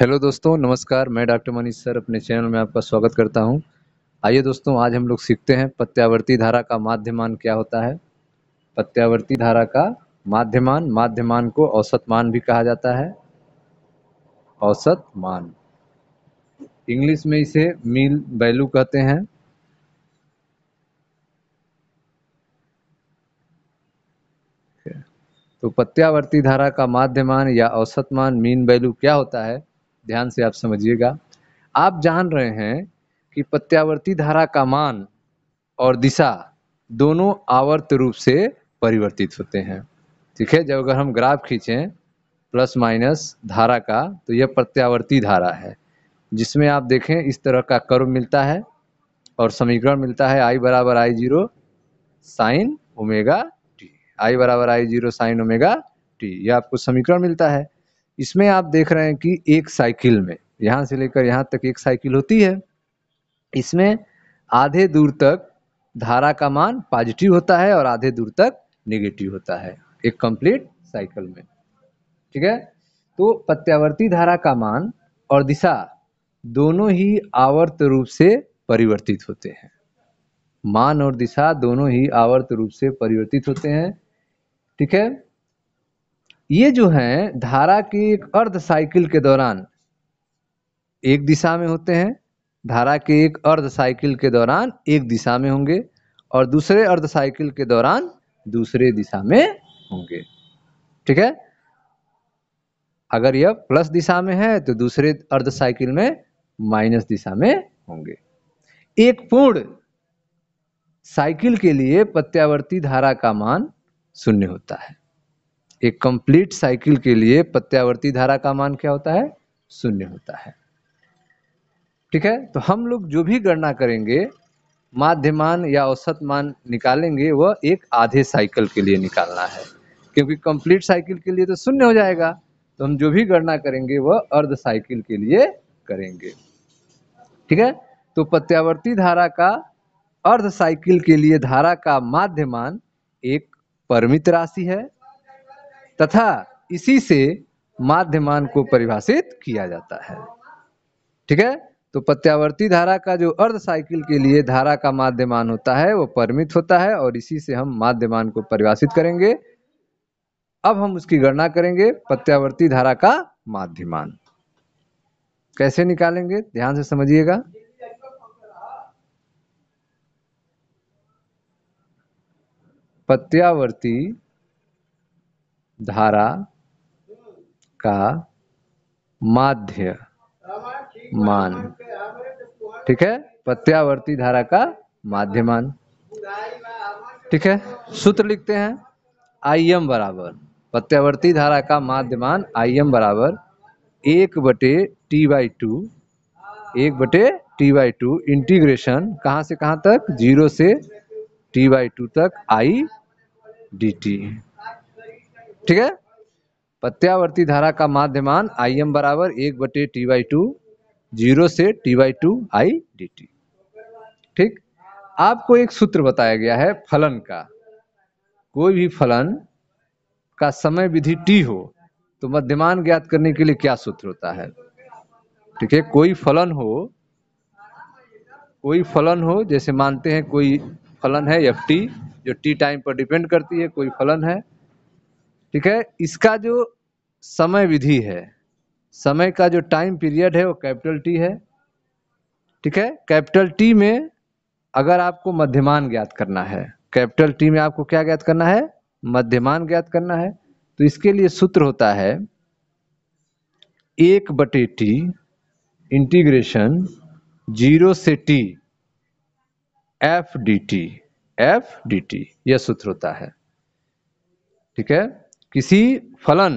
hello दोस्तों नमस्कार मैं डॉक्टर मनीष सर अपने चैनल में आपका स्वागत करता हूं आइए दोस्तों आज हम लोग सीखते हैं प्रत्यावर्ती धारा का माध्यमान क्या होता है प्रत्यावर्ती धारा का माध्यमान माध्यमान को औसत मान भी कहा जाता है औसत मान इंग्लिश में इसे मील वैल्यू कहते हैं तो प्रत्यावर्ती धारा का माध्यमान या औसत मान मीन वैल्यू क्या होता है ध्यान से आप समझिएगा आप जान रहे हैं कि प्रत्यावर्ती धारा का मान और दिशा दोनों आवर्त रूप से परिवर्तित होते हैं ठीक है जब अगर हम ग्राफ खींचें प्लस माइनस धारा का तो यह प्रत्यावर्ती धारा है जिसमें आप देखें इस तरह का कर्व मिलता है और समीकरण मिलता है आई बराबर i zero sine omega t i बराबर i zero sine omega t यह आपको समीकरण मिलता है इसमें आप देख रहे हैं कि एक साइकिल में यहाँ से लेकर यहाँ तक एक साइकिल होती है इसमें आधे दूर तक धारा का मान पॉजिटिव होता है और आधे दूर तक नेगेटिव होता है एक कंप्लीट साइकिल में ठीक है तो प्रत्यावर्ती धारा का मान और दिशा दोनों ही आवर्त रूप से परिवर्तित होते हैं मान और दिशा दोनों ही आवर्त रूप से परिवर्तित होते हैं ठीक है ये जो है धारा की एक अर्ध साइकिल के दौरान एक दिशा में होते हैं धारा के एक अर्ध साइकिल के दौरान एक दिशा में होंगे और दूसरे अर्ध साइकिल के दौरान दूसरे दिशा में होंगे ठीक है अगर यह प्लस दिशा में है तो दूसरे अर्ध साइकिल में माइनस दिशा में होंगे एक पूर्ण साइकिल के लिए प्रत्यावर्ती धारा का मान शून्य होता है एक कंप्लीट साइकिल के लिए प्रत्यावर्ती धारा का मान क्या होता है शून्य होता है ठीक है तो हम लोग जो भी गणना करेंगे माध्यमान या औसत मान निकालेंगे वह एक आधे साइकिल के लिए निकालना है क्योंकि कंप्लीट साइकिल के लिए तो शून्य हो जाएगा तो हम जो भी गणना करेंगे वह अर्ध साइकिल के लिए करेंगे ठीक है तो प्रत्यावर्ती धारा का अर्ध साइकिल के लिए धारा का माध्यमान एक परमित राशि है तथा इसी से माध्यमान को परिभाषित किया जाता है ठीक है तो प्रत्यावर्ती धारा का जो अर्ध साइकिल के लिए धारा का माध्यमान होता है वो परमित होता है और इसी से हम माध्यमान को परिभाषित करेंगे अब हम उसकी गणना करेंगे प्रत्यावर्ती धारा का माध्यमान कैसे निकालेंगे ध्यान से समझिएगा प्रत्यावर्ती धारा का माध्य मान ठीक है प्रत्यावर्ती धारा का माध्य मान ठीक है सूत्र लिखते हैं आई एम बराबर प्रत्यावर्ती धारा का माध्यमान आई एम बराबर एक बटे टी बाई टू एक बटे टी बाई टू इंटीग्रेशन कहाँ से कहाँ तक जीरो से टी बाई टू तक आई डी टी ठीक है प्रत्यावर्ती धारा का माध्यमान आई एम बराबर एक बटे टी वाई टू जीरो से t by two i d t ठीक आपको एक सूत्र बताया गया है फलन का कोई भी फलन का समय विधि टी हो तो मध्यमान ज्ञात करने के लिए क्या सूत्र होता है ठीक है कोई फलन हो कोई फलन हो जैसे मानते हैं कोई फलन है एफ टी जो टी टाइम पर डिपेंड करती है कोई फलन है ठीक है इसका जो समय विधि है समय का जो टाइम पीरियड है वो कैपिटल टी है ठीक है कैपिटल टी में अगर आपको मध्यमान ज्ञात करना है कैपिटल टी में आपको क्या ज्ञात करना है मध्यमान ज्ञात करना है तो इसके लिए सूत्र होता है एक बटे टी इंटीग्रेशन जीरो से t f d t f d t यह सूत्र होता है ठीक है किसी फलन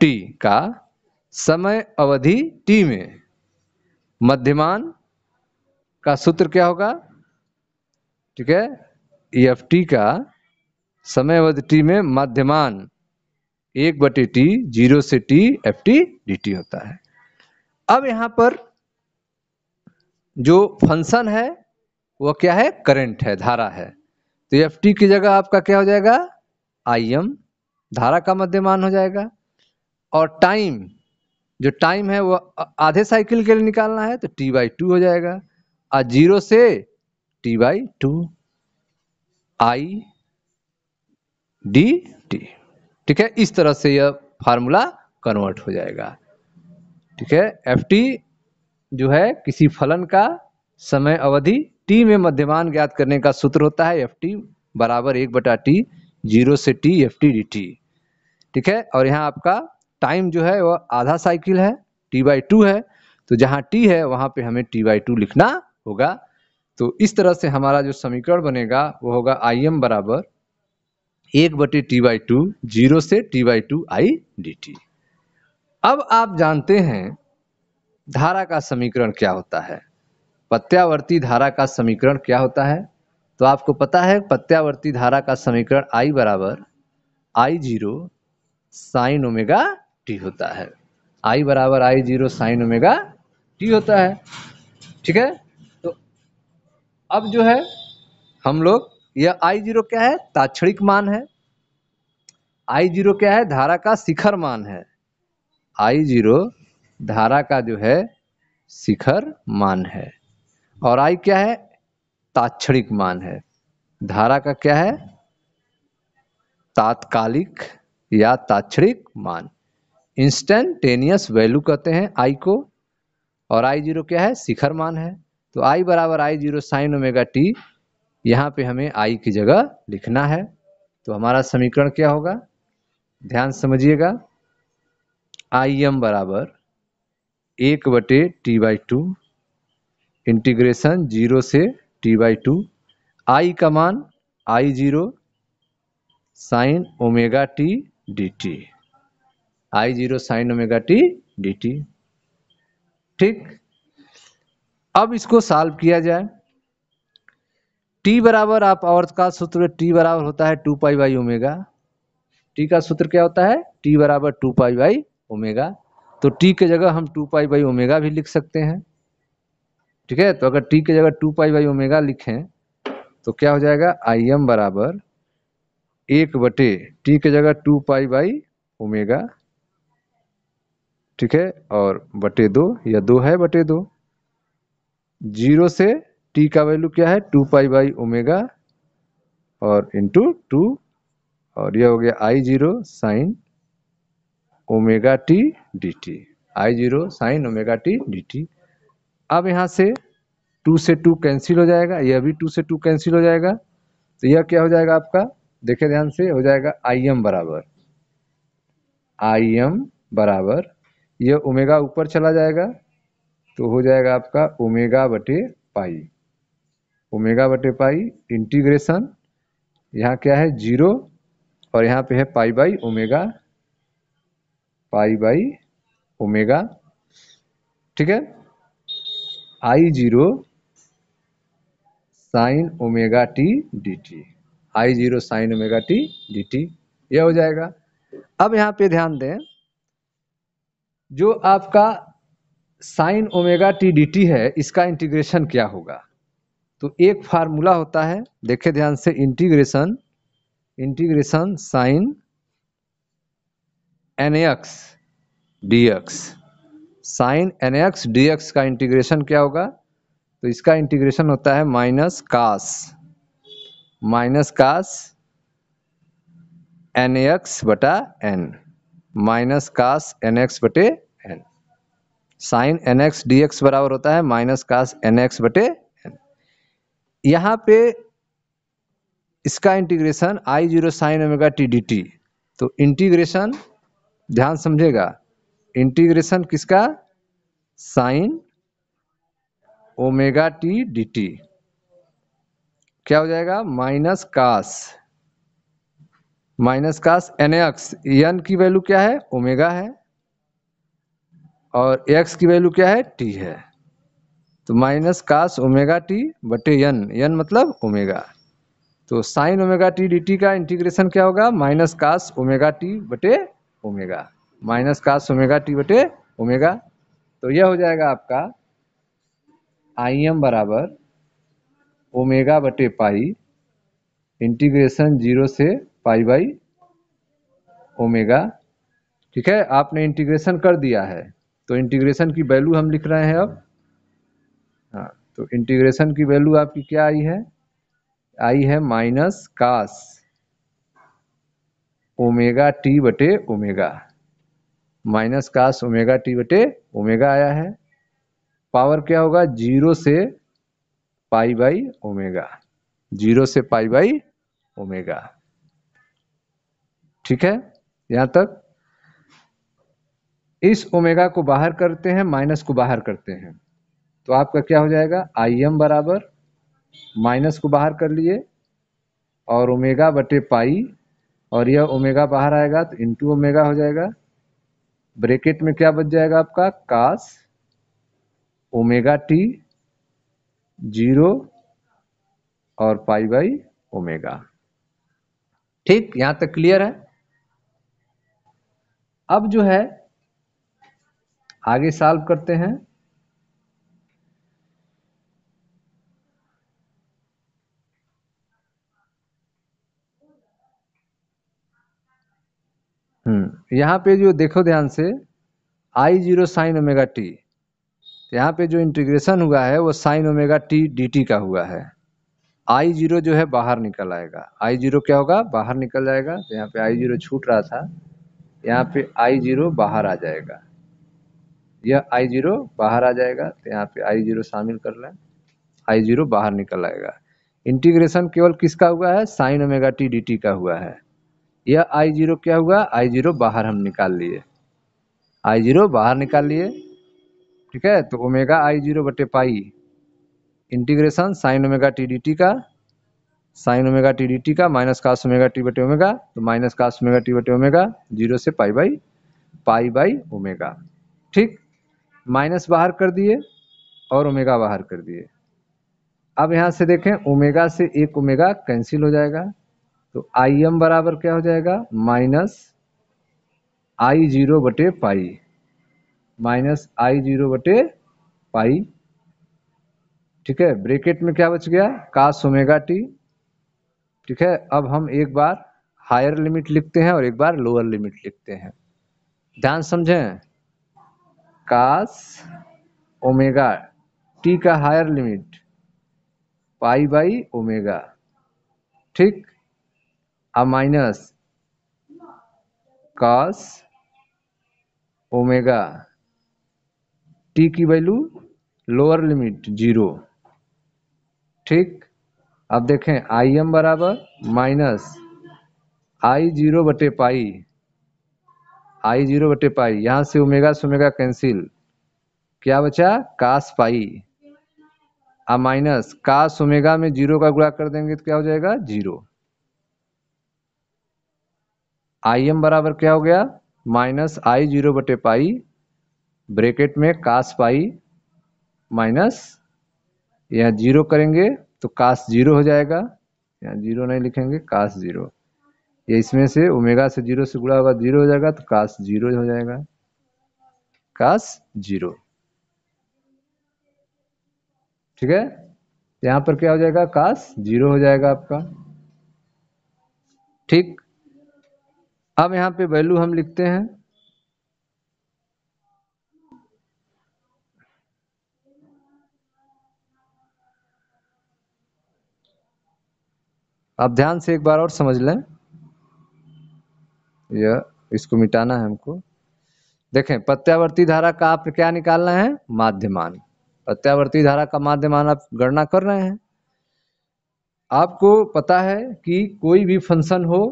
टी का समय अवधि टी में मध्यमान का सूत्र क्या होगा ठीक है एफ टी का समय अवधि टी में मध्यमान एक बटे टी जीरो से t f t d t होता है अब यहां पर जो फंक्शन है वह क्या है करंट है धारा है तो एफ टी की जगह आपका क्या हो जाएगा आई एम धारा का मध्यमान हो जाएगा और टाइम जो टाइम है वो आधे साइकिल के लिए निकालना है तो टी बाई टू हो जाएगा और जीरो से t by two i d t ठीक है इस तरह से यह फार्मूला कन्वर्ट हो जाएगा ठीक है एफ टी जो है किसी फलन का समय अवधि टी में मध्यमान ज्ञात करने का सूत्र होता है एफ टी बराबर एक बटा टी जीरो से t f t d t ठीक है और यहाँ आपका टाइम जो है वह आधा साइकिल है टी बाई टू है तो जहाँ टी है वहाँ पे हमें टी बाई टू लिखना होगा तो इस तरह से हमारा जो समीकरण बनेगा वो होगा आई एम बराबर एक बटे टी बाई टू जीरो से t by two i d t अब आप जानते हैं धारा का समीकरण क्या होता है प्रत्यावर्ती धारा का समीकरण क्या होता है तो आपको पता है प्रत्यावर्ती धारा का समीकरण आई बराबर i zero sine omega t होता है आई बराबर i zero sine omega t होता है ठीक है तो अब जो है हम लोग यह आई जीरो क्या है ताक्षणिक मान है आई जीरो क्या है धारा का शिखर मान है आई जीरो धारा का जो है शिखर मान है और आई क्या है तात्क्षणिक मान है धारा का क्या है तात्कालिक या तात्क्षणिक मान इंस्टेंटेनियस वैल्यू कहते हैं आई को और आई जीरो क्या है शिखर मान है तो आई बराबर i zero sine omega t यहाँ पे हमें आई की जगह लिखना है तो हमारा समीकरण क्या होगा ध्यान समझिएगा आई एम बराबर एक बटे t by two integration zero से टी बाई टू आई का मान i zero sine omega t d t i zero sine omega t d t ठीक अब इसको सॉल्व किया जाए टी बराबर आप औरत का सूत्र टी बराबर होता है two pi by omega t का सूत्र क्या होता है टी बराबर टू पाई बाई ओमेगा तो टी के जगह हम टू पाई बाई ओमेगा भी लिख सकते हैं ठीक है तो अगर टी की जगह टू पाई बाई ओमेगा लिखें तो क्या हो जाएगा आई एम बराबर एक बटे टी की जगह टू पाई बाई ओमेगा ठीक है और बटे दो या दो है बटे दो जीरो से टी का वैल्यू क्या है टू पाई बाई ओमेगा और इंटू टू और यह हो गया i zero sine omega t d t i zero sine omega t d t अब यहाँ से टू से टू कैंसिल हो जाएगा यह भी टू से टू कैंसिल हो जाएगा तो यह क्या हो जाएगा आपका देखे ध्यान से हो जाएगा आई एम बराबर आई एम बराबर यह ओमेगा ऊपर चला जाएगा तो हो जाएगा आपका ओमेगा बटे पाई ओमेगा बटे पाई इंटीग्रेशन यहाँ क्या है जीरो और यहाँ पे है pi by omega pi by omega ठीक है i zero sine omega t d t i zero sine omega t d t यह हो जाएगा अब यहाँ पे ध्यान दें जो आपका sine omega t d t है इसका इंटीग्रेशन क्या होगा तो एक फार्मूला होता है देखे ध्यान से integration integration sine n x d x sine n x d x का इंटीग्रेशन क्या होगा तो इसका इंटीग्रेशन होता है minus cos minus cos n x बटा n minus cos n x बटे n sine n x d x बराबर होता है माइनस कास एन एक्स बटे एन यहाँ पे इसका integration i zero sine omega t d t तो इंटीग्रेशन ध्यान समझेगा इंटीग्रेशन किसका sign omega t d t क्या हो जाएगा minus cos minus cos n x n की वैल्यू क्या है ओमेगा है और एक्स की वैल्यू क्या है टी है तो माइनस कास ओमेगा टी बटे एन एन मतलब ओमेगा तो sine omega t d t का इंटीग्रेशन क्या होगा माइनस कास ओमेगा टी बटे omega minus cos omega t बटे ओमेगा तो यह हो जाएगा आपका आई एम बराबर ओमेगा बटे पाई इंटीग्रेशन जीरो से पाई बाई ओमेगा ठीक है आपने इंटीग्रेशन कर दिया है तो इंटीग्रेशन की वैल्यू हम लिख रहे हैं अब हाँ तो इंटीग्रेशन की वैल्यू आपकी क्या आई है आई है माइनस कास ओमेगा टी बटे omega minus cos omega t बटे ओमेगा आया है पावर क्या होगा जीरो से पाई बाई ओमेगा जीरो से पाई बाई ओमेगा ठीक है यहां तक इस ओमेगा को बाहर करते हैं माइनस को बाहर करते हैं तो आपका क्या हो जाएगा आई एम बराबर माइनस को बाहर कर लिए और ओमेगा बटे पाई और यह ओमेगा बाहर आएगा तो इनटू ओमेगा हो जाएगा ब्रेकेट में क्या बच जाएगा आपका कास ओमेगा टी जीरो और पाई बाई ओमेगा ठीक यहां तक क्लियर है अब जो है आगे सॉल्व करते हैं यहाँ पे जो देखो ध्यान से i zero sine omega t यहाँ पे जो इंटीग्रेशन हुआ है वो साइन ओमेगा टी डी का हुआ है आई जीरो जो है बाहर निकल आएगा आई जीरो क्या होगा बाहर निकल जाएगा तो यहाँ पे आई जीरो छूट रहा था यहाँ पे आई जीरो बाहर आ जाएगा यह आई जीरो बाहर आ जाएगा तो यहाँ पे आई जीरो शामिल कर लें आई जीरो बाहर निकल आएगा इंटीग्रेशन केवल किसका हुआ है साइन ओमेगा टी डी का हुआ है यह आई जीरो क्या हुआ आई जीरो बाहर हम निकाल लिए आई जीरो बाहर निकाल लिए ठीक है तो ओमेगा आई जीरो बटे pi integration sine omega t d t का sine omega t d t का माइनस कास ओमेगा टी बटे ओमेगा तो माइनस कास ओमेगा टी बटे ओमेगा जीरो से pi by pi by omega ठीक minus बाहर कर दिए और ओमेगा बाहर कर दिए अब यहाँ से देखें ओमेगा से एक ओमेगा कैंसिल हो जाएगा तो आई एम बराबर क्या हो जाएगा माइनस आई जीरो बटे पाई माइनस आई जीरो बटे पाई ठीक है ब्रेकेट में क्या बच गया कास ओमेगा टी ठीक है अब हम एक बार हायर लिमिट लिखते हैं और एक बार लोअर लिमिट लिखते हैं ध्यान समझें कास ओमेगा टी का higher limit pi by omega ठीक are minus cos omega t की वैल्यू लोअर लिमिट जीरो ठीक अब देखें आई एम बराबर माइनस आई जीरो बटे पाई आई जीरो बटे पाई यहां से ओमेगा सोमेगा कैंसिल क्या बचा कास पाई आ माइनस कास ओमेगा में जीरो का गुणा कर देंगे तो क्या हो जाएगा जीरो आई एम बराबर क्या हो गया माइनस आई जीरो बटे पाई ब्रेकेट में कास पाई माइनस यहाँ जीरो करेंगे तो कास जीरो हो जाएगा यहाँ जीरो नहीं लिखेंगे कास जीरो ये इसमें से ओमेगा से जीरो से गुड़ा होगा जीरो हो जाएगा तो कास जीरो हो जाएगा कास जीरो ठीक है यहां पर क्या हो जाएगा कास जीरो हो जाएगा आपका ठीक अब यहां पे वैल्यू हम लिखते हैं आप ध्यान से एक बार और समझ लें यह इसको मिटाना है हमको देखें प्रत्यावर्ती धारा का आप क्या निकालना है माध्यमान प्रत्यावर्ती धारा का माध्यमान आप गणना कर रहे हैं आपको पता है कि कोई भी फंक्शन हो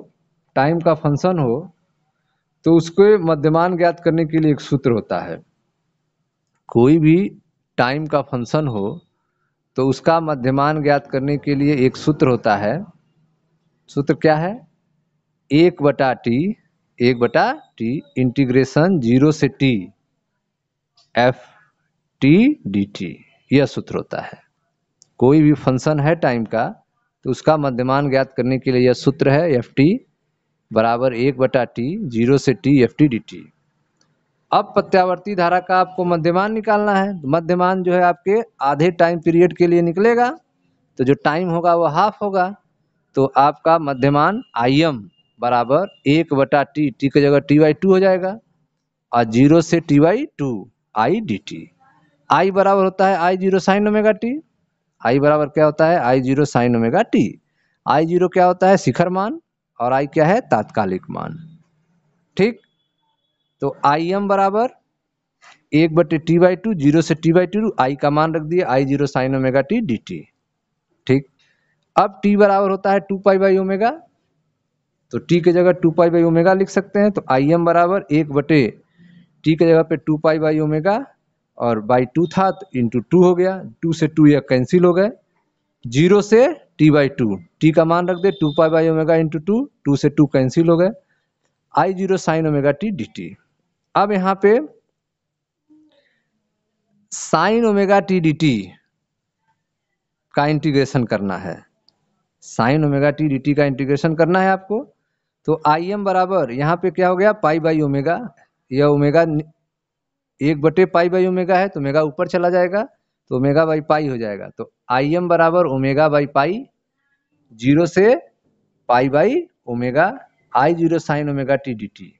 टाइम का फंक्शन हो तो उसके मध्यमान ज्ञात करने के लिए एक सूत्र होता है कोई भी टाइम का फंक्शन हो तो उसका मध्यमान ज्ञात करने के लिए एक सूत्र होता है सूत्र क्या है एक बटा टी एक बटा टी इंटीग्रेशन जीरो से t f t d t यह सूत्र होता है कोई भी फंक्शन है टाइम का तो उसका मध्यमान ज्ञात करने के लिए यह सूत्र है एफ टी बराबर एक बटा टी जीरो से t f t d t अब प्रत्यावर्ती धारा का आपको मध्यमान निकालना है तो मध्यमान जो है आपके आधे टाइम पीरियड के लिए निकलेगा तो जो टाइम होगा वो हाफ होगा तो आपका मध्यमान आई एम बराबर एक बटा टी टी की जगह टी वाई टू हो जाएगा और जीरो से t by two i d t i बराबर होता है i zero sine omega t i बराबर क्या होता है i zero sine omega t i zero क्या होता है शिखर मान और आई क्या है तात्कालिक मान ठीक तो आई एम बराबर एक बटे टी बाई टू जीरो से टी बाई टू आई का मान रख दिया i zero sine omega t d t ठीक अब टी बराबर होता है टू पाई बाई ओमेगा तो टी के जगह टू पाई बाई ओमेगा लिख सकते हैं तो आई एम बराबर एक बटे टी के जगह पे टू पाई बाई ओमेगा और बाई टू था तो इंटू टू हो गया टू से टू यह कैंसिल हो गए जीरो से टी बाई टू टी का मान रख दे two pi by omega into two two से टू कैंसिल हो गए i zero sine omega t d t अब यहाँ पे sine omega t d t का इंटीग्रेशन करना है sine omega t d t का इंटीग्रेशन करना है आपको तो आई एम बराबर यहाँ पे क्या हो गया पाई बाई ओमेगा यह ओमेगा एक बटे पाई बाई ओमेगा है तो ओमेगा ऊपर चला जाएगा तो ओमेगा बाई पाई हो जाएगा तो आई एम बराबर ओमेगा बाई पाई जीरो से pi by omega i zero sine omega t d t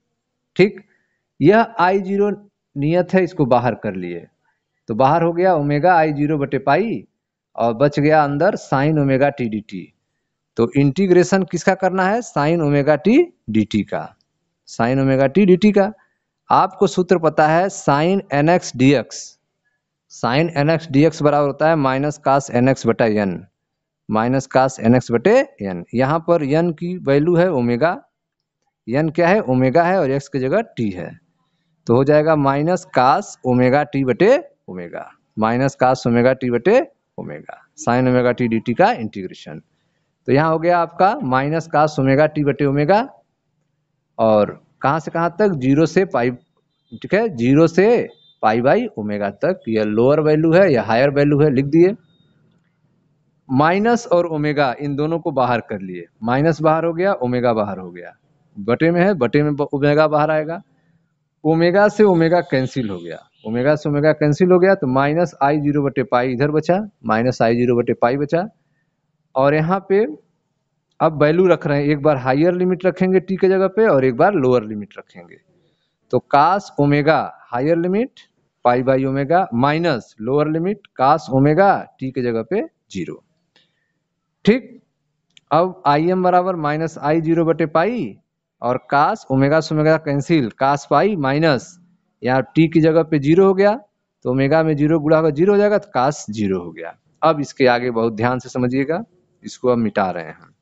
ठीक यह आई जीरो नियत है इसको बाहर कर लिए तो बाहर हो गया ओमेगा आई जीरो बटे पाई और बच गया अंदर sine omega t d t तो इंटीग्रेशन किसका करना है sine omega t d t का sine omega t d t का आपको सूत्र पता है sine n x d x sine n x d x बराबर होता है माइनस कास एन एक्स बटा n minus cos n x बटे एन यहाँ पर एन की वैल्यू है ओमेगा एन क्या है ओमेगा है और एक्स की जगह टी है तो हो जाएगा माइनस कास ओमेगा टी बटे omega minus cos omega t बटे omega sine omega t d t का इंटीग्रेशन तो यहाँ हो गया आपका माइनस कास ओमेगा टी बटे ओमेगा और कहाँ से कहाँ तक जीरो से पाइप ठीक है जीरो से पाई बाई ओमेगा तक यह लोअर वैल्यू है या हायर वैल्यू है लिख दिए माइनस और ओमेगा इन दोनों को बाहर कर लिए माइनस बाहर हो गया ओमेगा बाहर हो गया बटे में है बटे में ओमेगा बाहर आएगा ओमेगा से ओमेगा कैंसिल हो गया ओमेगा से ओमेगा कैंसिल हो गया तो माइनस आई जीरो बटे पाई इधर बचा माइनस आई जीरो बटे पाई बचा और यहाँ पे अब वैल्यू रख रहे हैं एक बार हायर लिमिट रखेंगे टी के जगह पे और एक बार लोअर लिमिट रखेंगे तो cos omega higher limit pi by omega minus lower limit cos omega t के जगह पे जीरो ठीक अब आई एम बराबर माइनस आई जीरो बटे पाई और कास ओमेगा सोमेगा कैंसिल कास पाई माइनस यहाँ टी की जगह पे जीरो हो गया तो ओमेगा में जीरो गुड़ा होगा जीरो हो जाएगा तो कास जीरो हो गया अब इसके आगे बहुत ध्यान से समझिएगा इसको अब मिटा रहे हैं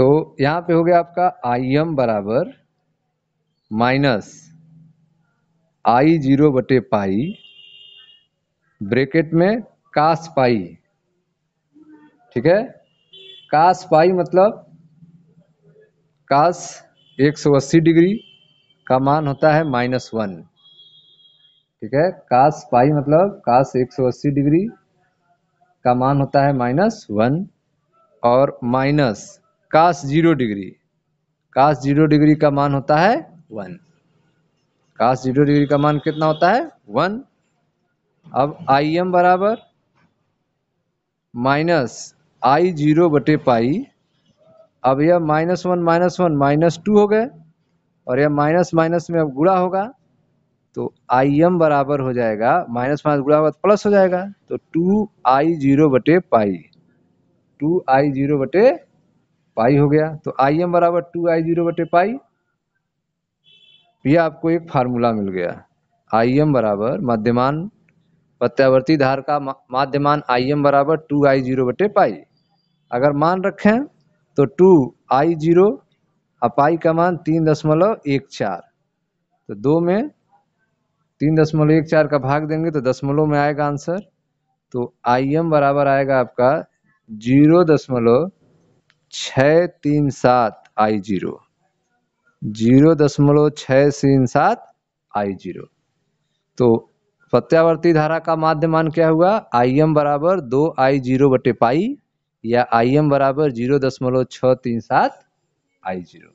तो यहां पे हो गया आपका आई एम बराबर माइनस आई जीरो बटे पाई ब्रेकेट में कास पाई ठीक है कास पाई मतलब कास 180 डिग्री का मान होता है माइनस वन ठीक है कास पाई मतलब कास 180 डिग्री का मान होता है माइनस वन और minus cos zero degree cos zero degree का मान होता है वन कास जीरो डिग्री का मान कितना होता है वन अब आई एम बराबर माइनस आई जीरो बटे पाई अब यह minus one minus one minus two हो गए और यह माइनस माइनस में अब गुड़ा होगा तो आई एम बराबर हो जाएगा माइनस माइनस गुड़ा होगा तो प्लस हो जाएगा तो टू आई जीरो बटे पाई टू आई जीरो बटे पाई हो गया तो आई एम बराबर टू आई जीरो बटे पाई ये आपको एक फार्मूला मिल गया आई एम बराबर मध्यमान प्रत्यावर्ती धार का माध्यमान आई एम बराबर टू आई जीरो बटे पाई अगर मान रखें तो टू आई जीरो और पाई का मान तीन दशमलव एक चार तो दो में तीन दशमलव एक चार का भाग देंगे तो दशमलव में आएगा आंसर तो आई एम बराबर आएगा आपका जीरो दशमलव छ तीन सात आई जीरो जीरो दशमलव छः तीन सात आई जीरो तो प्रत्यावर्ती धारा का माध्य मान क्या हुआ आई एम बराबर दो आई जीरो बटे पाई या आई एम बराबर जीरो दशमलव छ तीन सात आई जीरो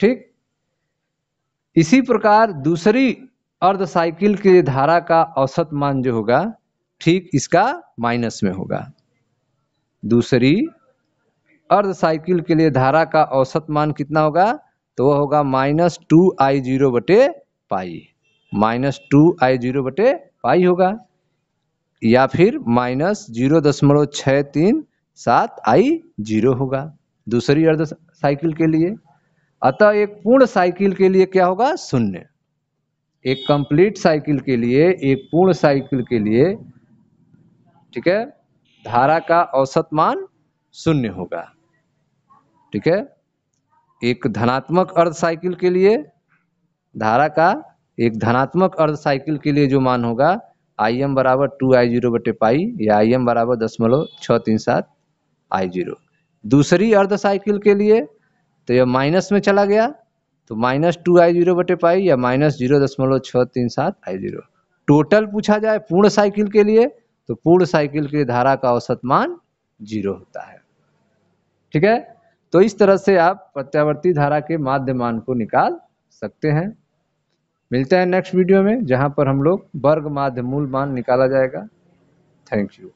ठीक इसी प्रकार दूसरी अर्ध साइकिल के धारा का औसत मान जो होगा ठीक इसका माइनस में होगा दूसरी अर्ध साइकिल के लिए धारा का औसत मान कितना होगा तो वह होगा माइनस टू आई जीरो बटे pi minus two I zero बटे पाई होगा या फिर माइनस जीरो दशमलव छः तीन सात आई जीरो होगा दूसरी अर्ध साइकिल के लिए अतः एक पूर्ण साइकिल के लिए क्या होगा शून्य एक कंप्लीट साइकिल के लिए एक पूर्ण साइकिल के लिए ठीक है धारा का औसत मान शून्य होगा ठीक है एक धनात्मक अर्ध साइकिल के लिए धारा का एक धनात्मक अर्ध साइकिल के लिए जो मान होगा आई एम बराबर टू आई जीरो बटे पाई या आई एम बराबर दशमलव छः तीन सात आई जीरो दूसरी अर्ध साइकिल के लिए तो यह माइनस में चला गया तो माइनस टू आई जीरो बटे पाई या माइनस जीरो दशमलव छः तीन सात आई जीरो टोटल पूछा जाए पूर्ण साइकिल के लिए तो पूर्ण साइकिल के लिए धारा का औसत मान जीरो होता है ठीक है तो इस तरह से आप प्रत्यावर्ती धारा के माध्यमान को निकाल सकते हैं मिलते हैं नेक्स्ट वीडियो में जहां पर हम लोग वर्ग माध्य मूल मान निकाला जाएगा थैंक यू